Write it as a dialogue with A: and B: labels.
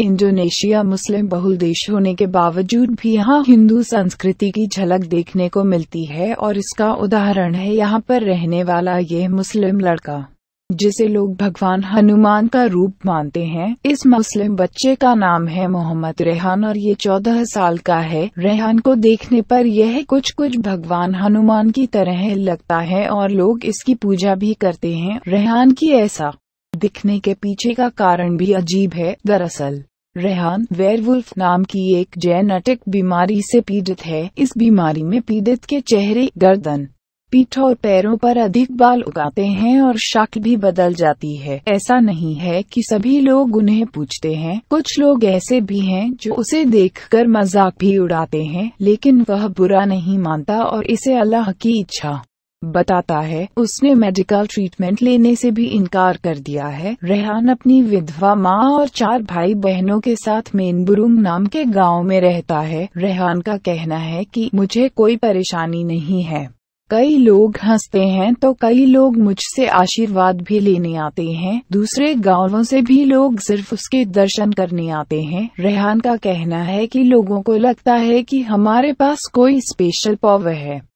A: Indonesia मुस्लिम बहुल देश होने के बावजूद भी यहाँ हिंदू संस्कृति की झलक देखने को मिलती है और इसका उदाहरण है यहाँ पर रहने वाला यह मुस्लिम लड़का जिसे लोग भगवान हनुमान का रूप मानते हैं इस मुस्लिम बच्चे का नाम है मोहम्मद रेहान और ये चौदह साल का है रेहान को देखने पर यह कुछ कुछ भगवान हनुमान की तरह लगता है और लोग इसकी पूजा भी करते हैं रेहान की ऐसा दिखने के पीछे का कारण भी अजीब है दरअसल रेहान वेरवुल्फ नाम की एक जेनेटिक बीमारी से पीड़ित है इस बीमारी में पीड़ित के चेहरे गर्दन पीठ और पैरों पर अधिक बाल उगाते हैं और शक्ल भी बदल जाती है ऐसा नहीं है कि सभी लोग उन्हें पूछते हैं कुछ लोग ऐसे भी हैं जो उसे देखकर मजाक भी उड़ाते हैं लेकिन वह बुरा नहीं मानता और इसे अल्लाह की इच्छा बताता है उसने मेडिकल ट्रीटमेंट लेने से भी इनकार कर दिया है रेहान अपनी विधवा माँ और चार भाई बहनों के साथ मेनबुरुंग नाम के गांव में रहता है रेहान का कहना है कि मुझे कोई परेशानी नहीं है कई लोग हंसते हैं तो कई लोग मुझसे आशीर्वाद भी लेने आते हैं दूसरे गांवों से भी लोग सिर्फ उसके दर्शन करने आते हैं रेहान का कहना है कि लोगों को लगता है कि हमारे पास कोई स्पेशल पॉवर है